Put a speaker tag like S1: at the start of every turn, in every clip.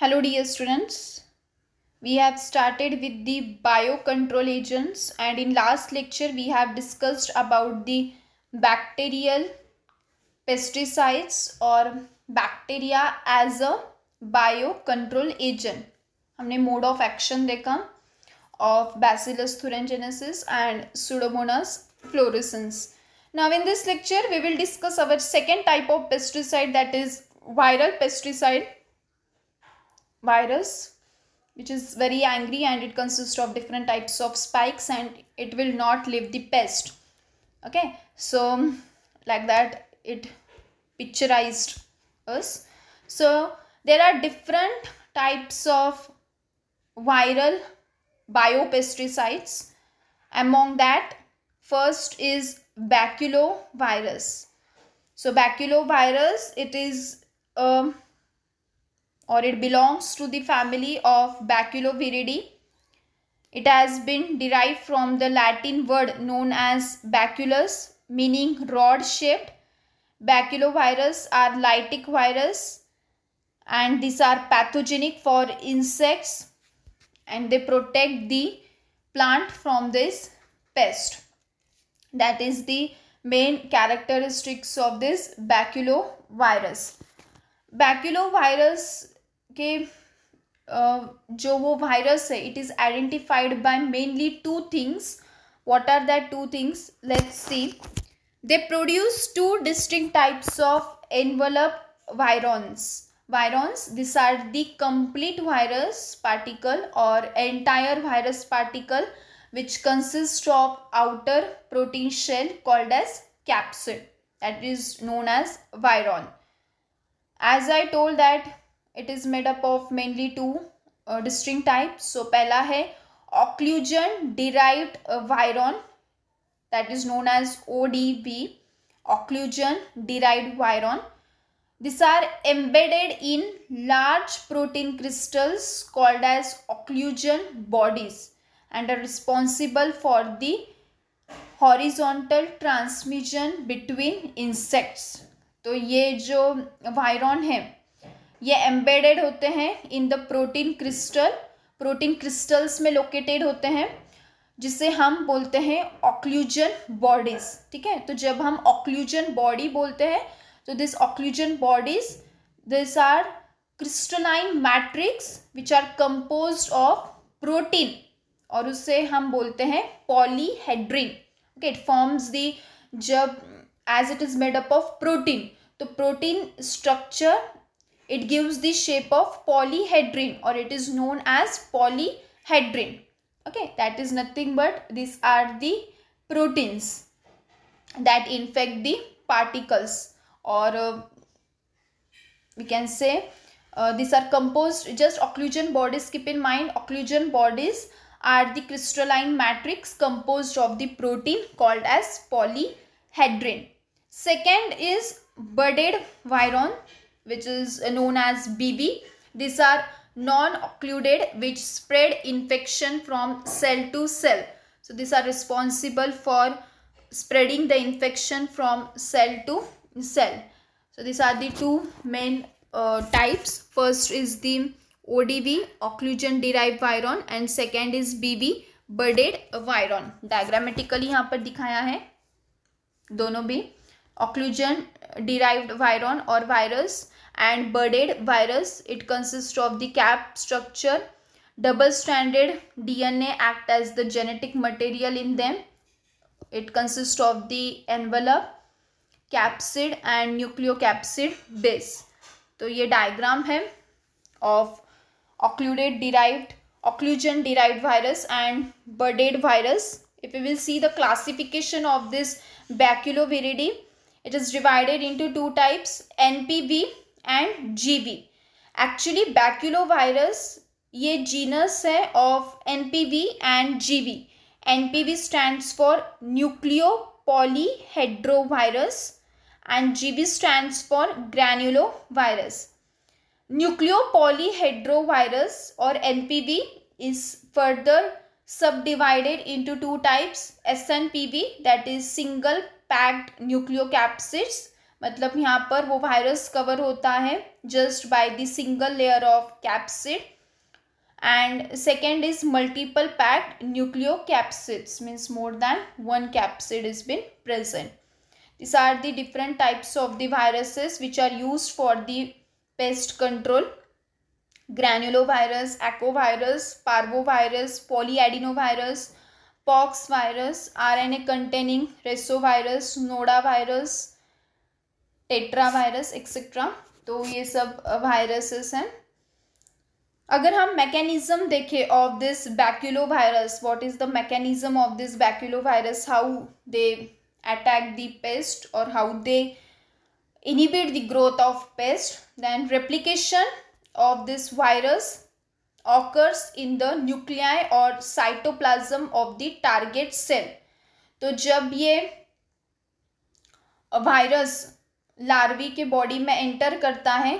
S1: Hello dear students, we have started with the biocontrol agents and in last lecture we have discussed about the bacterial pesticides or bacteria as a biocontrol agent. हमने mode of action देखा of Bacillus thuringiensis and Pseudomonas fluorescens. Now in this lecture we will discuss our second type of pesticide that is viral pesticide virus which is very angry and it consists of different types of spikes and it will not live the pest okay so um, like that it picturized us so there are different types of viral biopesticides among that first is baculovirus so baculovirus it is a um, or it belongs to the family of Baculoviridae. It has been derived from the Latin word known as baculus meaning rod shaped. Baculovirus are lytic virus and these are pathogenic for insects and they protect the plant from this pest. That is the main characteristics of this baculovirus. Baculovirus के जो वो virus है it is identified by mainly two what are the two things let's see they produce two distinct types of envelope virons virons these are the complete virus particle or entire virus particle which consists of outer protein shell called as capsid that is known as viron as i told that it is made up of mainly two distinct type so पहला है occlusion derived virion that is known as O D B occlusion derived virion this are embedded in large protein crystals called as occlusion bodies and are responsible for the horizontal transmission between insects तो ये जो virion है ये embedded होते हैं in the protein crystal protein crystals में located होते हैं जिसे हम बोलते हैं ऑक्लूजन बॉडीज ठीक है तो जब हम ऑक्लूजन बॉडी बोलते हैं तो this occlusion bodies this are crystalline matrix which are compose of protein और उसे हम बोलते हैं polyhedrin okay it forms the जब as it is made up of protein तो protein structure It gives the shape of polyhedrin, or it is known as polyhedrin. Okay, that is nothing but these are the proteins that infect the particles or uh, we can say uh, these are composed just occlusion bodies keep in mind occlusion bodies are the crystalline matrix composed of the protein called as polyhedrin. second is budded viron which is known as bb These are non-occluded which spread infection from cell to cell. So these are responsible for spreading the infection from cell to cell. So these are the two main uh, types. First is the ODV, occlusion derived viron and second is bb budded viron. Diagrammatically yahan par dikhaya hai dono bhi occlusion derived viron or virus and budded virus. It consists of the cap structure. Double-stranded DNA act as the genetic material in them. It consists of the envelope, capsid and nucleocapsid base. So ये diagram है of occluded-derived, occlusion derived virus and budded virus if we will see the classification of this baculoviridae it is divided into two types npv and gv actually baculovirus ye genus hai of npv and gv npv stands for nucleopolyhedrovirus and gv stands for granulovirus nucleopolyhedrovirus or npv is further subdivided into two types snpv that is single packed nucleo मतलब यहाँ पर वो virus cover होता है just by the single layer of capsid and second is multiple packed nucleocapsids means more than one capsid is been present this are the different types of the viruses which are use for the pest control granulovirus एक्ो virus parvovirus poly adeno virus pox virus RNA containing reovirus nodavirus tetra virus etcetera तो ये सब viruses uh, हैं अगर हम mechanism देखें of this baculovirus what is the mechanism of this baculovirus how they attack the pest और how they inhibit the growth of pest then replication of this virus occurs in the nuclei or cytoplasm of the target cell तो जब ये virus larvae के body में enter करता है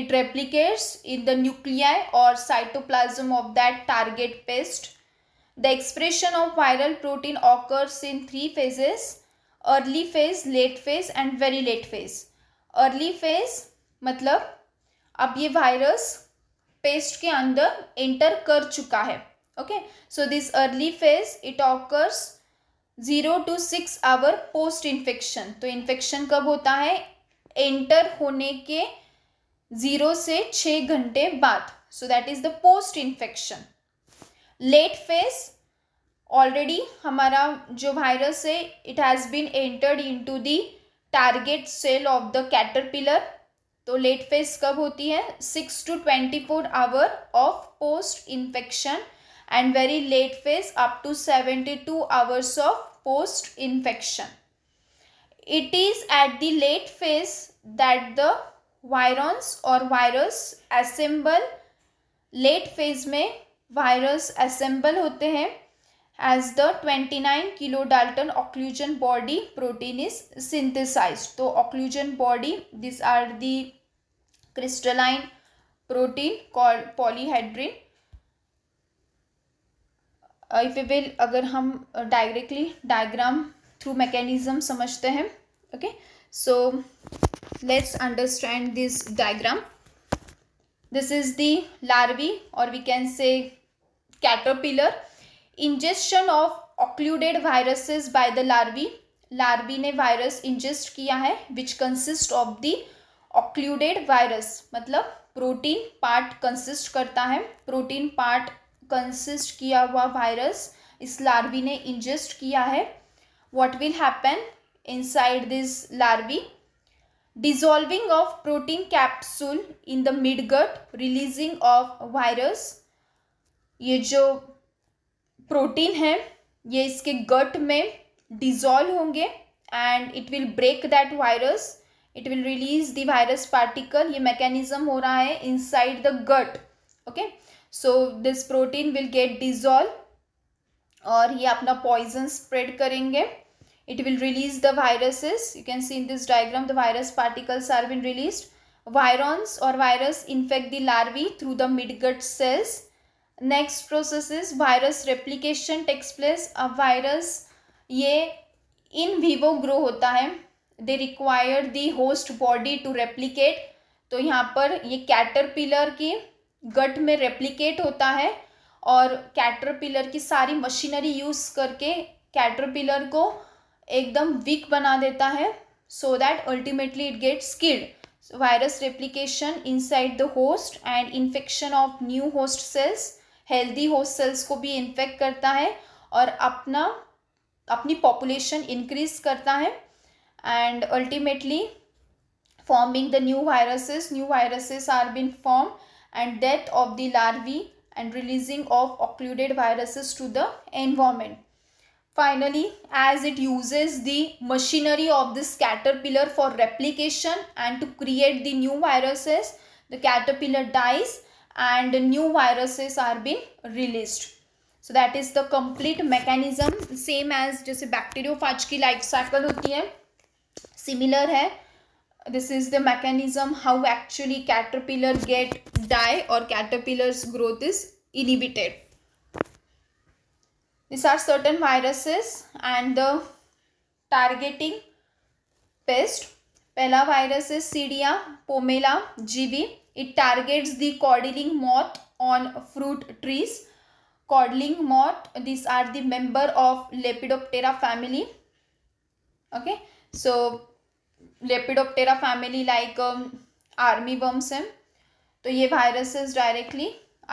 S1: it replicates in the nuclei और cytoplasm of that target pest the expression of viral protein occurs in three phases early phase late phase and very late phase early phase मतलब अब ये virus paste के अंदर enter कर चुका है okay so this early phase it occurs zero to six hour post infection तो infection कब होता है एंटर होने के ज़ीरो से छः घंटे बाद so that is the post infection late phase already हमारा जो वायरस है it has been entered into the target cell of the caterpillar तो लेट फेज कब होती है six to twenty four hour of post infection and very late phase up to seventy two hours of post infection it is at the late phase that the virus और virus assemble late phase में virus assemble होते हैं as the 29 kilodalton occlusion body protein is synthesized so occlusion body these are the crystalline protein called polyhedrin if a will अगर हम directly diagram through mechanism समझते हैं okay so let's understand this diagram this is the larvae or we can say caterpillar ingestion of occluded viruses by the larvae larvae ने virus ingest किया है which consist of the occluded virus मतलब protein part consist करता है protein part consist किया हुआ virus इस larvae ने इंजेस्ट किया है what will happen inside this larvae dissolving of protein capsule in the midgut releasing of virus ये जो प्रोटीन है ये इसके गट में डिजॉल्व होंगे and it will break that virus it will release the virus particle ये मैकेनिज्म हो रहा है inside the gut okay so this protein will get dissolve और ये अपना पॉइजन स्प्रेड करेंगे it will release the viruses you can see in this diagram the virus particles are been release virus और virus infect the larvae through the midgut cells next process is virus replication takes place अब virus ये in vivo grow होता है they require the host body to replicate तो यहाँ पर ये caterpillar की गट में रेप्लीकेट होता है और कैटरपिलर की सारी मशीनरी यूज़ करके कैटरपिलर को एकदम वीक बना देता है so that ultimately it gets killed virus replication inside the host and infection of new host cells healthy host cells को भी इन्फेक्ट करता है और अपना अपनी पॉपुलेशन इंक्रीज करता है and ultimately forming the new viruses new viruses are been form and death of the larvae and releasing of occluded viruses to the environment finally as it uses the machinery of the pillar for replication and to create the new viruses the caterpillar dies and new viruses are being released. So that is the complete mechanism same as just bacteriophage की life cycle होती similar है this is the mechanism how actually caterpillar get die or caterpillar's growth is inhibited these are certain viruses and the targeting pest पहला virus है Cydia pomonella GV it targets the codling moth on fruit trees codling moth this are the member of lepidoptera family okay so lepidoptera family like army worms हैं तो ये viruses directly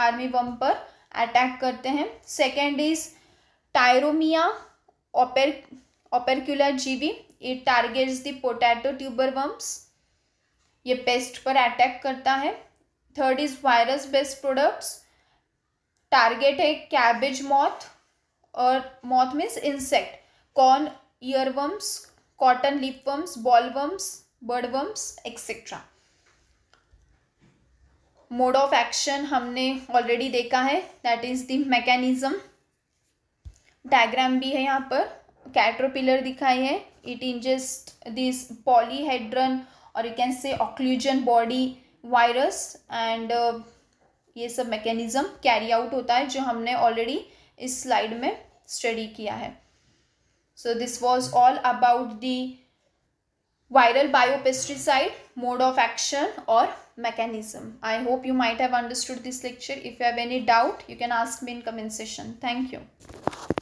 S1: army बम पर attack करते हैं second is टायरोमिया oper operculella GV it targets the potato tuber worms ये pest पर attack करता है third is virus based products target है कैबेज मॉथ और moth means insect corn ear worms cotton leaf worms bollworms worms etcetera mode of action हमने already देखा है that is the mechanism diagram भी है यहाँ पर कैटरपिलर दिखाई है it ingests this polyhedron or you can say occlusion body virus and uh, ये सब मैकेनिज्म कैरी आउट होता है जो हमने ऑलरेडी इस स्लाइड में स्टडी किया है so this was all about the viral biopesticide mode of action or mechanism i hope you might have understood this lecture if you have any doubt you can ask me in comment session thank you